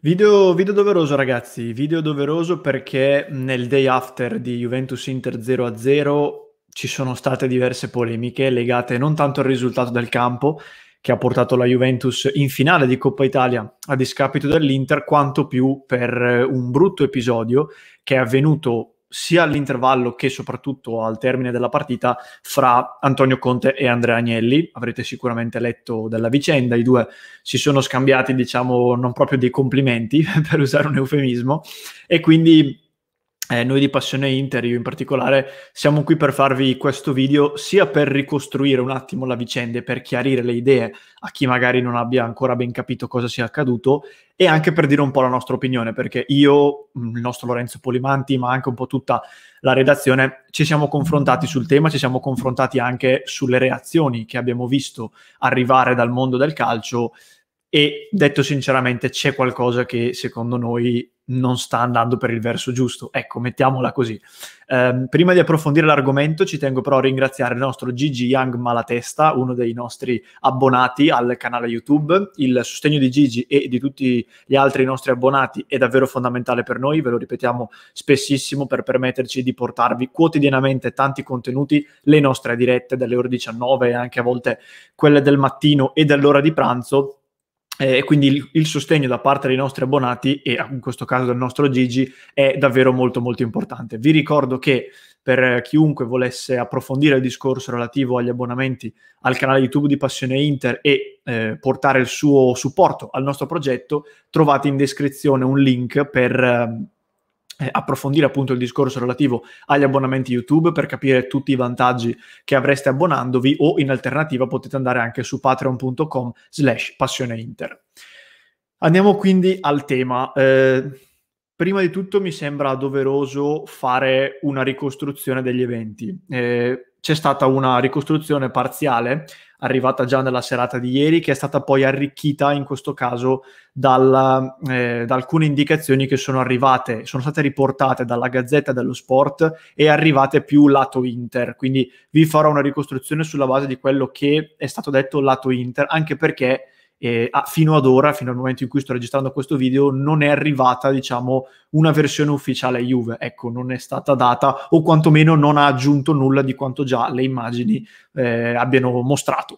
Video, video, doveroso ragazzi, video doveroso perché nel day after di Juventus Inter 0-0 ci sono state diverse polemiche legate non tanto al risultato del campo che ha portato la Juventus in finale di Coppa Italia a discapito dell'Inter, quanto più per eh, un brutto episodio che è avvenuto sia all'intervallo che soprattutto al termine della partita fra Antonio Conte e Andrea Agnelli. Avrete sicuramente letto della vicenda, i due si sono scambiati, diciamo, non proprio dei complimenti, per usare un eufemismo, e quindi eh, noi di Passione Inter, io in particolare, siamo qui per farvi questo video sia per ricostruire un attimo la vicenda e per chiarire le idee a chi magari non abbia ancora ben capito cosa sia accaduto e anche per dire un po' la nostra opinione, perché io, mm, il nostro Lorenzo Polimanti, ma anche un po' tutta la redazione, ci siamo confrontati sul tema, ci siamo confrontati anche sulle reazioni che abbiamo visto arrivare dal mondo del calcio e detto sinceramente c'è qualcosa che secondo noi non sta andando per il verso giusto. Ecco, mettiamola così. Um, prima di approfondire l'argomento ci tengo però a ringraziare il nostro Gigi Young Malatesta, uno dei nostri abbonati al canale YouTube. Il sostegno di Gigi e di tutti gli altri nostri abbonati è davvero fondamentale per noi, ve lo ripetiamo spessissimo per permetterci di portarvi quotidianamente tanti contenuti, le nostre dirette dalle ore 19 e anche a volte quelle del mattino e dell'ora di pranzo eh, e quindi il, il, sostegno da parte dei nostri abbonati e in questo caso del nostro Gigi è davvero molto molto importante. Vi ricordo che per chiunque volesse approfondire il discorso relativo agli abbonamenti al canale YouTube di Passione Inter e eh, portare il suo supporto al nostro progetto, trovate in descrizione un link per... Eh, eh, approfondire appunto il discorso relativo agli abbonamenti YouTube per capire tutti i vantaggi che avreste abbonandovi o in alternativa potete andare anche su patreon.com slash passioneinter. Andiamo quindi al tema. Eh, Prima di tutto mi sembra doveroso fare una ricostruzione degli eventi. Eh, c'è stata una ricostruzione parziale arrivata già nella serata di ieri che è stata poi arricchita in questo caso dalla, eh, da alcune indicazioni che sono arrivate, sono state riportate dalla Gazzetta dello Sport e arrivate più lato Inter. Quindi vi farò una ricostruzione sulla base di quello che è stato detto lato Inter, anche perché eh, fino ad ora, fino al momento in cui sto registrando questo video, non è arrivata, diciamo, una versione ufficiale Juve. Ecco, non è stata data o quantomeno non ha aggiunto nulla di quanto già le immagini eh, abbiano mostrato.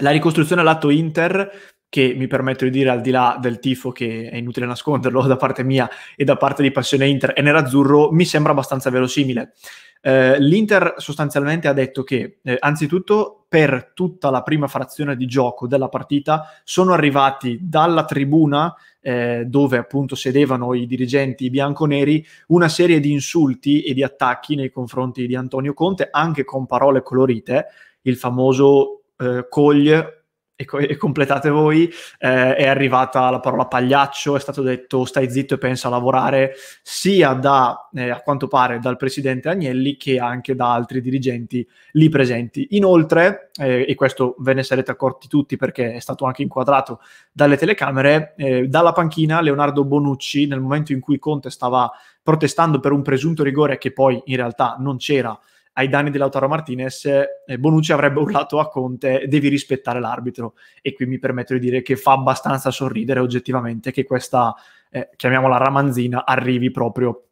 La ricostruzione all'atto Inter che mi permetto di dire al di là del tifo che è inutile nasconderlo da parte mia e da parte di Passione Inter e Nerazzurro mi sembra abbastanza verosimile eh, L'Inter sostanzialmente ha detto che, eh, anzitutto, per tutta la prima frazione di gioco della partita sono arrivati dalla tribuna eh, dove appunto sedevano i dirigenti bianconeri una serie di insulti e di attacchi nei confronti di Antonio Conte anche con parole colorite il famoso eh, coglie e, co- e completate voi, eh, è arrivata la parola pagliaccio, è stato detto stai zitto e pensa a lavorare, sia da, eh, a quanto pare, dal presidente Agnelli che anche da altri dirigenti lì presenti. Inoltre, eh, e questo ve ne sarete accorti tutti perché è stato anche inquadrato dalle telecamere, eh, dalla panchina Leonardo Bonucci, nel momento in cui Conte stava protestando per un presunto rigore che poi in realtà non c'era, ai danni di Lautaro Martinez, eh, Bonucci avrebbe urlato a Conte devi rispettare l'arbitro e qui mi permetto di dire che fa abbastanza sorridere oggettivamente che questa, eh, chiamiamola ramanzina, arrivi proprio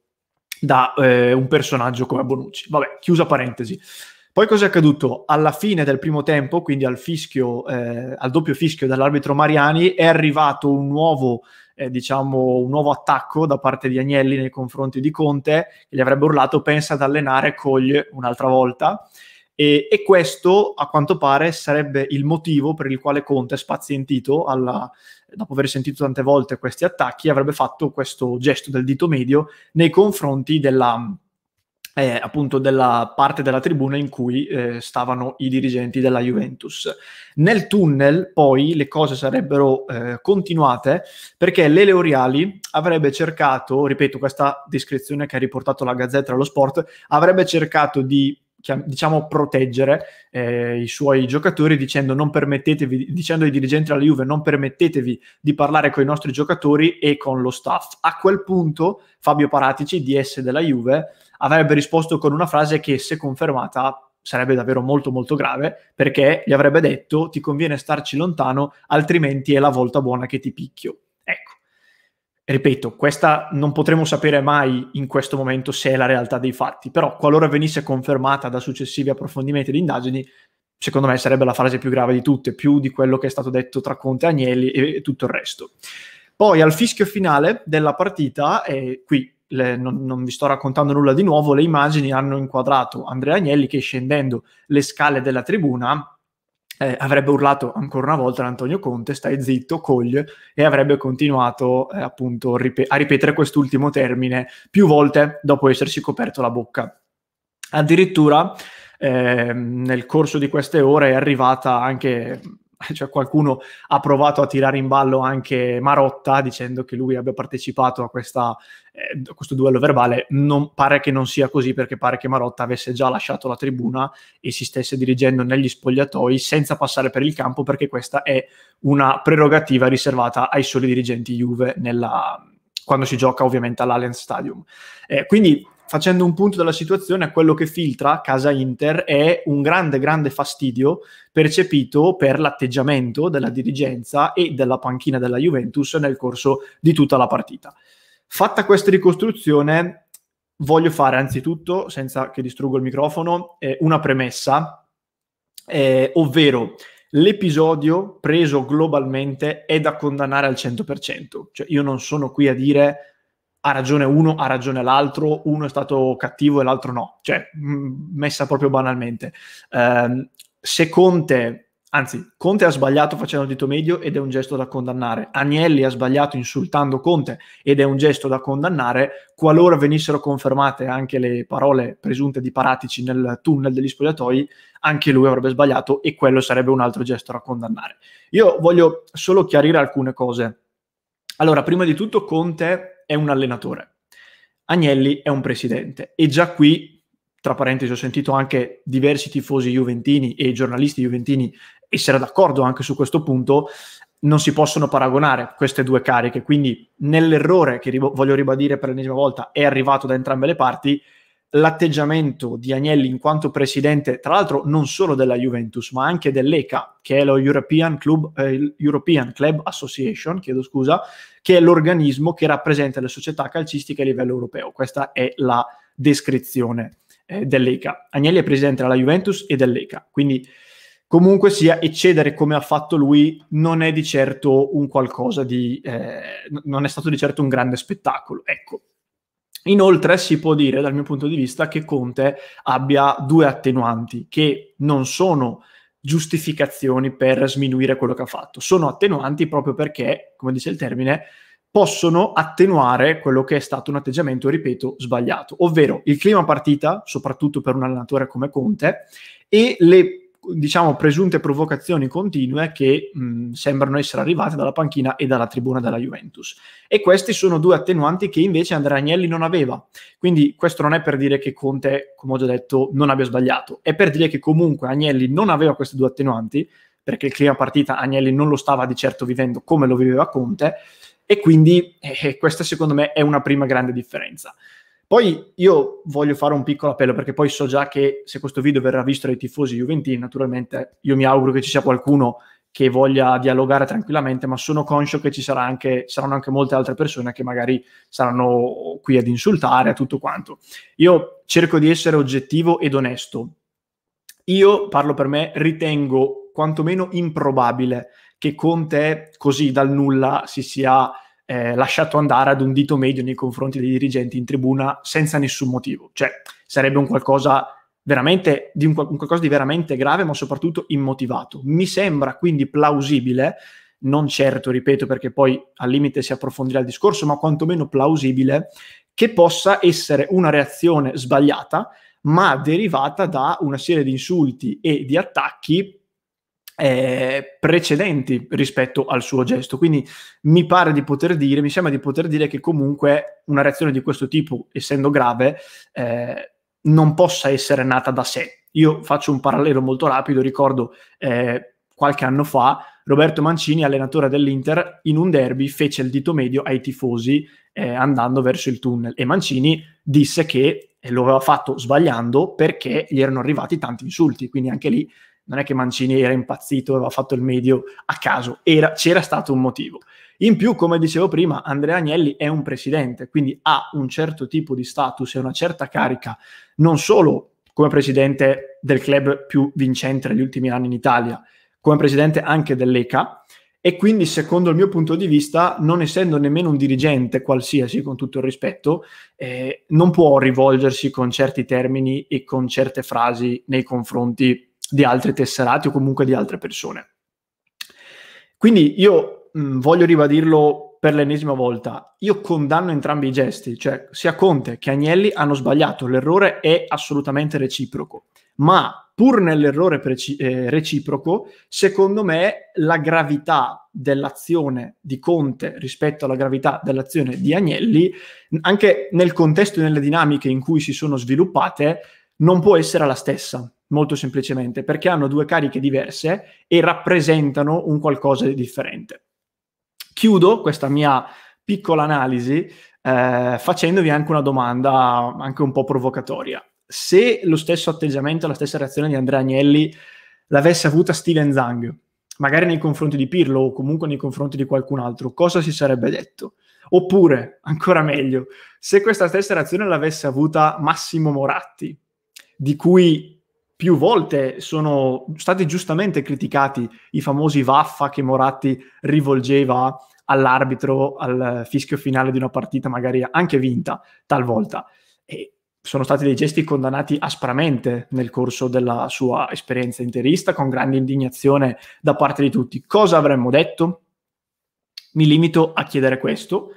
da eh, un personaggio come Bonucci. Vabbè, chiusa parentesi. Poi cos'è accaduto? Alla fine del primo tempo, quindi al, fischio, eh, al doppio fischio dell'arbitro Mariani, è arrivato un nuovo eh, diciamo, un nuovo attacco da parte di Agnelli nei confronti di Conte, che gli avrebbe urlato pensa ad allenare Coglie un'altra volta. E, e, questo, a quanto pare, sarebbe il motivo per il quale Conte, spazientito, alla, dopo aver sentito tante volte questi attacchi, avrebbe fatto questo gesto del dito medio nei confronti della eh, appunto della parte della tribuna in cui eh, stavano i dirigenti della Juventus. Nel tunnel poi le cose sarebbero eh, continuate perché Lele Oriali avrebbe cercato, ripeto questa descrizione che ha riportato la Gazzetta dello Sport, avrebbe cercato di diciamo proteggere eh, i suoi giocatori dicendo, dicendo ai dirigenti della Juve non permettetevi di parlare con i nostri giocatori e con lo staff. A quel punto Fabio Paratici, DS della Juve, avrebbe risposto con una frase che se confermata sarebbe davvero molto molto grave perché gli avrebbe detto ti conviene starci lontano altrimenti è la volta buona che ti picchio ripeto, questa non potremo sapere mai in questo momento se è la realtà dei fatti, però qualora venisse confermata da successivi approfondimenti ed indagini, secondo me sarebbe la frase più grave di tutte, più di quello che è stato detto tra Conte e Agnelli e, e tutto il resto. Poi al fischio finale della partita, e qui le, non, non, vi sto raccontando nulla di nuovo, le immagini hanno inquadrato Andrea Agnelli che scendendo le scale della tribuna eh, avrebbe urlato ancora una volta l'Antonio Conte, stai zitto, coglie, e avrebbe continuato eh, appunto ripet- a ripetere quest'ultimo termine più volte dopo essersi coperto la bocca. Addirittura eh, nel corso di queste ore è arrivata anche cioè qualcuno ha provato a tirare in ballo anche Marotta dicendo che lui abbia partecipato a, questa, eh, a questo duello verbale, non, pare che non sia così perché pare che Marotta avesse già lasciato la tribuna e si stesse dirigendo negli spogliatoi senza passare per il campo perché questa è una prerogativa riservata ai soli dirigenti Juve nella, quando si gioca ovviamente all'Allianz Stadium. Eh, quindi facendo un punto della situazione, a quello che filtra casa Inter è un grande, grande fastidio percepito per l'atteggiamento della dirigenza e della panchina della Juventus nel corso di tutta la partita. Fatta questa ricostruzione, voglio fare anzitutto, senza che distruggo il microfono, eh, una premessa, eh, ovvero l'episodio preso globalmente è da condannare al 100%. Cioè io non sono qui a dire ha ragione uno, ha ragione l'altro, uno è stato cattivo e l'altro no, cioè mh, messa proprio banalmente. Eh, se Conte, anzi Conte ha sbagliato facendo il dito medio ed è un gesto da condannare, Agnelli ha sbagliato insultando Conte ed è un gesto da condannare, qualora venissero confermate anche le parole presunte di Paratici nel tunnel degli spogliatoi, anche lui avrebbe sbagliato e quello sarebbe un altro gesto da condannare. Io voglio solo chiarire alcune cose. Allora, prima di tutto Conte è un allenatore, Agnelli è un presidente e già qui tra parentesi ho sentito anche diversi tifosi juventini e giornalisti juventini essere d'accordo anche su questo punto, non si possono paragonare queste due cariche, quindi nell'errore che voglio ribadire per l'ennesima volta è arrivato da entrambe le parti, l'atteggiamento di Agnelli in quanto presidente, tra l'altro non solo della Juventus, ma anche dell'ECA, che è lo European Club, eh, European Club Association, chiedo scusa, che è l'organismo che rappresenta le società calcistiche a livello europeo. Questa è la descrizione eh, dell'ECA. Agnelli è presidente della Juventus e dell'ECA, quindi comunque sia eccedere come ha fatto lui non è di certo un qualcosa di... Eh, non è stato di certo un grande spettacolo, ecco Inoltre si può dire, dal mio punto di vista, che Conte abbia due attenuanti che non sono giustificazioni per sminuire quello che ha fatto, sono attenuanti proprio perché, come dice il termine, possono attenuare quello che è stato un atteggiamento, ripeto, sbagliato, ovvero il clima partita, soprattutto per un allenatore come Conte, e le diciamo, presunte provocazioni continue che mh, sembrano essere arrivate dalla panchina e dalla tribuna della Juventus. E questi sono due attenuanti che invece Andrea Agnelli non aveva. Quindi questo non è per dire che Conte, come ho già detto, non abbia sbagliato, è per dire che comunque Agnelli non aveva queste due attenuanti, perché il clima partita Agnelli non lo stava di certo vivendo come lo viveva Conte, e quindi eh, eh questa secondo me è una prima grande differenza. Poi io voglio fare un piccolo appello perché poi so già che se questo video verrà visto dai tifosi juventini, naturalmente io mi auguro che ci sia qualcuno che voglia dialogare tranquillamente, ma sono conscio che ci sarà anche, saranno anche molte altre persone che magari saranno qui ad insultare, a tutto quanto. Io cerco di essere oggettivo ed onesto. Io, parlo per me, ritengo quantomeno improbabile che con te così dal nulla si sia eh, lasciato andare ad un dito medio nei confronti dei dirigenti in tribuna senza nessun motivo. Cioè, sarebbe un qualcosa, di, un, un qualcosa di veramente grave, ma soprattutto immotivato. Mi sembra quindi plausibile, non certo, ripeto, perché poi al limite si approfondirà il discorso, ma quantomeno plausibile che possa essere una reazione sbagliata, ma derivata da una serie di insulti e di attacchi eh, precedenti rispetto al suo gesto. Quindi mi pare di poter dire, mi sembra di poter dire che comunque una reazione di questo tipo, essendo grave, eh, non possa essere nata da sé. Io faccio un parallelo molto rapido, ricordo eh, qualche anno fa Roberto Mancini, allenatore dell'Inter, in un derby fece il dito medio ai tifosi eh, andando verso il tunnel e Mancini disse che lo aveva fatto sbagliando perché gli erano arrivati tanti insulti, quindi anche lì non è che Mancini era impazzito, aveva fatto il medio a caso, era, c'era stato un motivo. In più, come dicevo prima, Andrea Agnelli è un presidente, quindi ha un certo tipo di status e una certa carica, non solo come presidente del club più vincente negli ultimi anni in Italia, come presidente anche dell'ECA, e quindi secondo il mio punto di vista, non essendo nemmeno un dirigente qualsiasi, con tutto il rispetto, eh, non può rivolgersi con certi termini e con certe frasi nei confronti di altri tesserati o comunque di altre persone. Quindi io mh, voglio ribadirlo per l'ennesima volta, io condanno entrambi i gesti, cioè sia Conte che Agnelli hanno sbagliato, l'errore è assolutamente reciproco, ma pur nell'errore preci- eh, reciproco, secondo me la gravità dell'azione di Conte rispetto alla gravità dell'azione di Agnelli, anche nel contesto e nelle dinamiche in cui si sono sviluppate, non può essere la stessa, molto semplicemente, perché hanno due cariche diverse e rappresentano un qualcosa di differente. Chiudo questa mia piccola analisi eh, facendovi anche una domanda anche un po' provocatoria. Se lo stesso atteggiamento, la stessa reazione di Andrea Agnelli l'avesse avuta Steven Zang, magari nei confronti di Pirlo o comunque nei confronti di qualcun altro, cosa si sarebbe detto? Oppure, ancora meglio, se questa stessa reazione l'avesse avuta Massimo Moratti, di cui più volte sono stati giustamente criticati i famosi vaffa che Moratti rivolgeva all'arbitro al fischio finale di una partita, magari anche vinta talvolta. E sono stati dei gesti condannati aspramente nel corso della sua esperienza interista, con grande indignazione da parte di tutti. Cosa avremmo detto? Mi limito a chiedere questo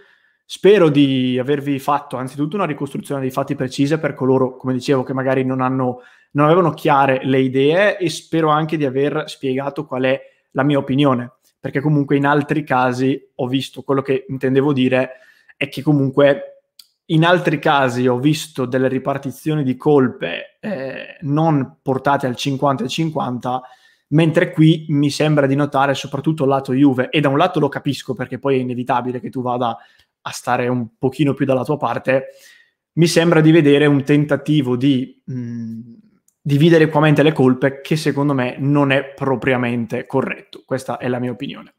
Spero di avervi fatto anzitutto una ricostruzione dei fatti precisa per coloro, come dicevo, che magari non, hanno, non avevano chiare le idee e spero anche di aver spiegato qual è la mia opinione, perché comunque in altri casi ho visto quello che intendevo dire è che comunque in altri casi ho visto delle ripartizioni di colpe eh, non portate al 50 50 mentre qui mi sembra di notare soprattutto il lato Juve e da un lato lo capisco perché poi è inevitabile che tu vada a stare un pochino più dalla tua parte, mi sembra di vedere un tentativo di mh, mm, dividere equamente le colpe che secondo me non è propriamente corretto. Questa è la mia opinione.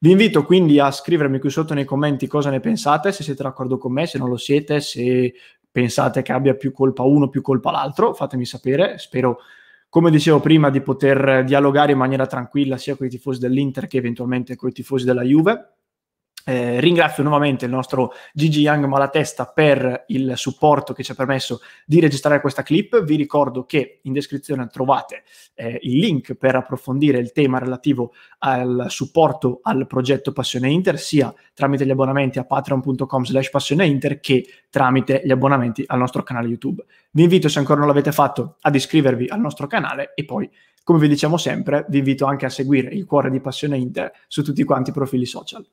Vi invito quindi a scrivermi qui sotto nei commenti cosa ne pensate, se siete d'accordo con me, se non lo siete, se pensate che abbia più colpa uno, più colpa l'altro, fatemi sapere. Spero, come dicevo prima, di poter dialogare in maniera tranquilla sia con i tifosi dell'Inter che eventualmente con i tifosi della Juve. Eh, ringrazio nuovamente il nostro Gigi Young Malatesta per il supporto che ci ha permesso di registrare questa clip. Vi ricordo che in descrizione trovate eh, il link per approfondire il tema relativo al supporto al progetto Passione Inter, sia tramite gli abbonamenti a patreon.com slash passione Inter che tramite gli abbonamenti al nostro canale YouTube. Vi invito, se ancora non l'avete fatto, ad iscrivervi al nostro canale e poi come vi diciamo sempre, vi invito anche a seguire il cuore di Passione Inter su tutti quanti i profili social.